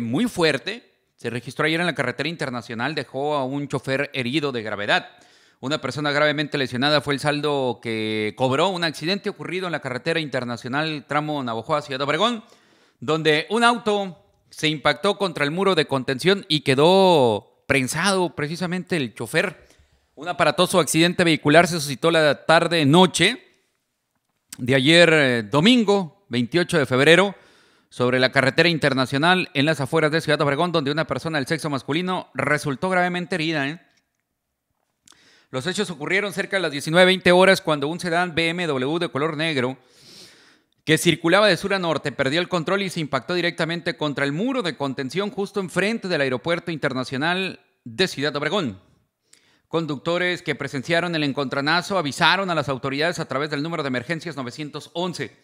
muy fuerte se registró ayer en la carretera internacional, dejó a un chofer herido de gravedad. Una persona gravemente lesionada fue el saldo que cobró un accidente ocurrido en la carretera internacional tramo a Ciudad Obregón, donde un auto se impactó contra el muro de contención y quedó prensado precisamente el chofer. Un aparatoso accidente vehicular se suscitó la tarde noche de ayer eh, domingo 28 de febrero sobre la carretera internacional en las afueras de Ciudad Obregón, donde una persona del sexo masculino resultó gravemente herida. ¿eh? Los hechos ocurrieron cerca de las 19.20 horas cuando un sedán BMW de color negro que circulaba de sur a norte perdió el control y se impactó directamente contra el muro de contención justo enfrente del aeropuerto internacional de Ciudad Obregón. Conductores que presenciaron el encontranazo avisaron a las autoridades a través del número de emergencias 911.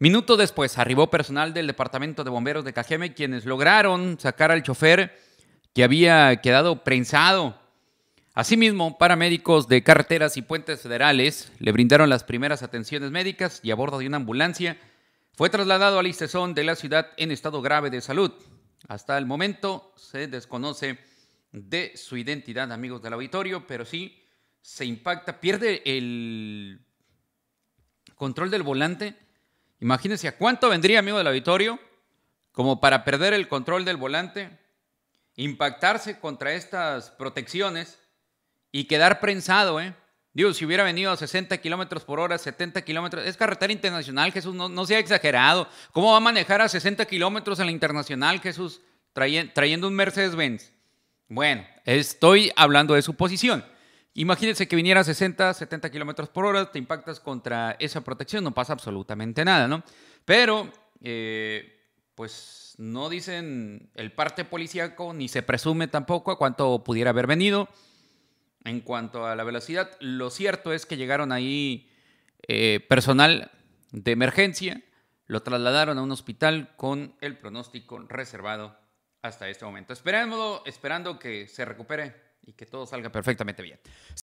Minutos después arribó personal del Departamento de Bomberos de Cajeme, quienes lograron sacar al chofer que había quedado prensado. Asimismo, paramédicos de carreteras y puentes federales le brindaron las primeras atenciones médicas y a bordo de una ambulancia fue trasladado al Istezón de la ciudad en estado grave de salud. Hasta el momento se desconoce de su identidad, amigos del auditorio, pero sí se impacta, pierde el control del volante Imagínense a cuánto vendría, amigo del auditorio, como para perder el control del volante, impactarse contra estas protecciones y quedar prensado, ¿eh? Digo, si hubiera venido a 60 kilómetros por hora, 70 kilómetros, es carretera internacional, Jesús, no, no sea exagerado. ¿Cómo va a manejar a 60 kilómetros en la internacional, Jesús, trayendo un Mercedes-Benz? Bueno, estoy hablando de su posición. Imagínense que viniera a 60, 70 kilómetros por hora, te impactas contra esa protección, no pasa absolutamente nada, ¿no? Pero, eh, pues no dicen el parte policíaco, ni se presume tampoco a cuánto pudiera haber venido. En cuanto a la velocidad, lo cierto es que llegaron ahí eh, personal de emergencia, lo trasladaron a un hospital con el pronóstico reservado hasta este momento. Esperando, esperando que se recupere y que todo salga perfectamente bien.